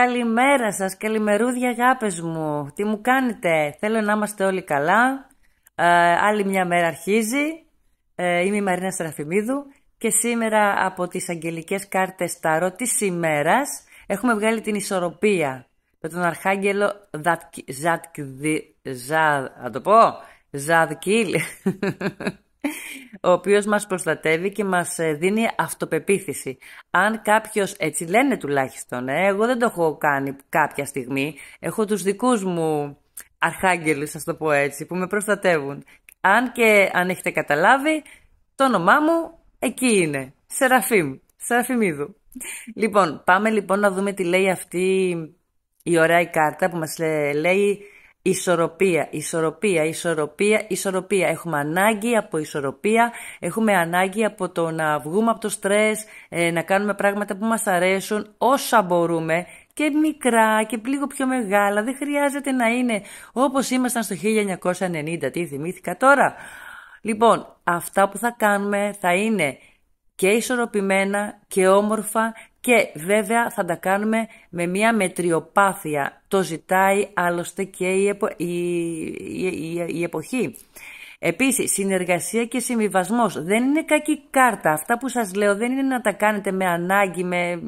Καλημέρα σας, καλημερούδια αγάπες μου. Τι μου κάνετε, θέλω να είμαστε όλοι καλά. Ε, άλλη μια μέρα αρχίζει. Ε, είμαι η Μαρίνα Στραφιμίδου και σήμερα από τις Αγγελικές Κάρτες Ταρό της ημέρας έχουμε βγάλει την ισορροπία με τον Αρχάγγελο Ζατκιλ. ο οποίος μας προστατεύει και μας ε, δίνει αυτοπεποίθηση. Αν κάποιος, έτσι λένε τουλάχιστον, ε, εγώ δεν το έχω κάνει κάποια στιγμή, έχω τους δικούς μου αρχάγγελους, ας το πω έτσι, που με προστατεύουν. Αν και αν έχετε καταλάβει, το όνομά μου εκεί είναι, Σεραφείμ, Σεραφιμίδου. Λοιπόν, πάμε λοιπόν να δούμε τι λέει αυτή η ωραία κάρτα που μας λέει Ισορροπία, ισορροπία, ισορροπία, ισορροπία. Έχουμε ανάγκη από ισορροπία, έχουμε ανάγκη από το να βγούμε από το στρες, ε, να κάνουμε πράγματα που μας αρέσουν όσα μπορούμε και μικρά και λίγο πιο μεγάλα. Δεν χρειάζεται να είναι όπως ήμασταν στο 1990. Τι θυμήθηκα τώρα. Λοιπόν, αυτά που θα κάνουμε θα είναι και ισορροπημένα και όμορφα και βέβαια θα τα κάνουμε με μια μετριοπάθεια. Το ζητάει άλλωστε και η, εποχή. Επίσης, συνεργασία και συμβιβασμός. Δεν είναι κακή κάρτα. Αυτά που σας λέω δεν είναι να τα κάνετε με ανάγκη, με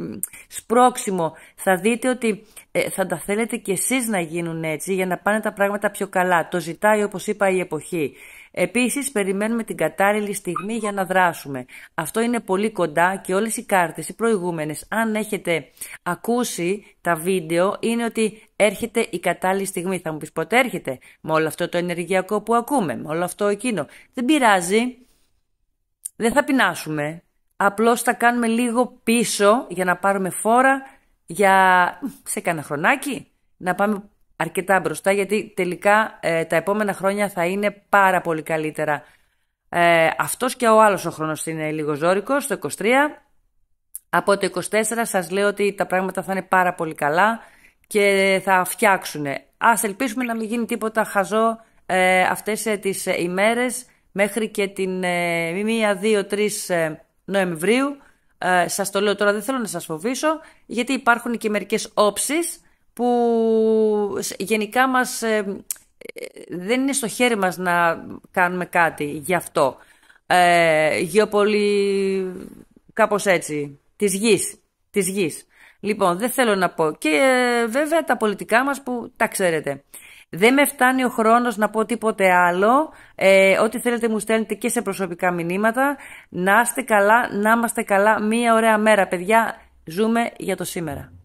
σπρόξιμο. Θα δείτε ότι ε, θα τα θέλετε κι εσείς να γίνουν έτσι για να πάνε τα πράγματα πιο καλά. Το ζητάει, όπως είπα, η εποχή. Επίσης περιμένουμε την κατάλληλη στιγμή για να δράσουμε. Αυτό είναι πολύ κοντά και όλες οι κάρτες, οι προηγούμενες, αν έχετε ακούσει τα βίντεο, είναι ότι έρχεται η κατάλληλη στιγμή. Θα μου πεις πότε έρχεται, με όλο αυτό το ενεργειακό που ακούμε, με όλο αυτό εκείνο. Δεν πειράζει, δεν θα πεινάσουμε, απλώς θα κάνουμε λίγο πίσω για να πάρουμε φόρα για σε κανένα χρονάκι, να πάμε αρκετά μπροστά γιατί τελικά ε, τα επόμενα χρόνια θα είναι πάρα πολύ καλύτερα. Ε, αυτός και ο άλλος ο χρόνος είναι λίγο ζώρικος, το 23. Από το 24 σας λέω ότι τα πράγματα θα είναι πάρα πολύ καλά και θα φτιάξουν. Ας ελπίσουμε να μην γίνει τίποτα χαζό ε, αυτές ε, τις ε, ημέρες μέχρι και την 1-2-3 Νοεμβρίου. Σας το λέω τώρα, δεν θέλω να σας φοβήσω, γιατί υπάρχουν και μερικές όψεις που γενικά μας, ε, ε, δεν είναι στο χέρι μας να κάνουμε κάτι γι' αυτό. Ε, γεωπολι... κάπως έτσι, της γης, της γης. Λοιπόν, δεν θέλω να πω. Και ε, βέβαια τα πολιτικά μας που τα ξέρετε. Δεν με φτάνει ο χρόνος να πω τίποτε άλλο. ό,τι θέλετε μου στέλνετε και σε προσωπικά μηνύματα. Να είστε καλά, να είμαστε καλά. Μία ωραία μέρα, παιδιά. Ζούμε για το σήμερα.